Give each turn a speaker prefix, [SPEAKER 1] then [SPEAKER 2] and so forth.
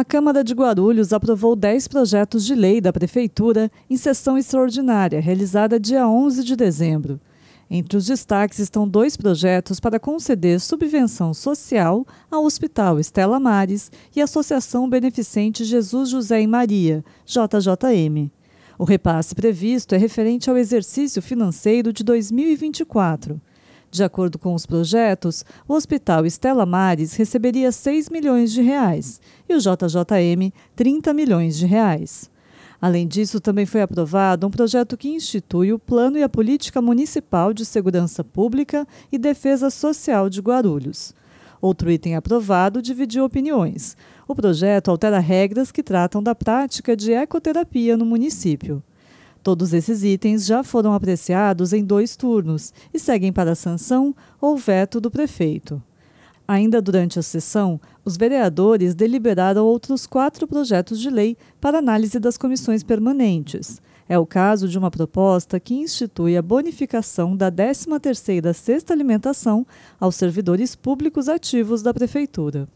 [SPEAKER 1] A Câmara de Guarulhos aprovou 10 projetos de lei da Prefeitura em sessão extraordinária, realizada dia 11 de dezembro. Entre os destaques estão dois projetos para conceder subvenção social ao Hospital Estela Mares e à Associação Beneficente Jesus José e Maria, JJM. O repasse previsto é referente ao exercício financeiro de 2024 de acordo com os projetos, o Hospital Estela Mares receberia 6 milhões de reais e o JJM 30 milhões de reais. Além disso, também foi aprovado um projeto que institui o Plano e a Política Municipal de Segurança Pública e Defesa Social de Guarulhos. Outro item aprovado dividiu opiniões. O projeto altera regras que tratam da prática de ecoterapia no município. Todos esses itens já foram apreciados em dois turnos e seguem para a sanção ou veto do prefeito. Ainda durante a sessão, os vereadores deliberaram outros quatro projetos de lei para análise das comissões permanentes. É o caso de uma proposta que institui a bonificação da 13ª sexta alimentação aos servidores públicos ativos da Prefeitura.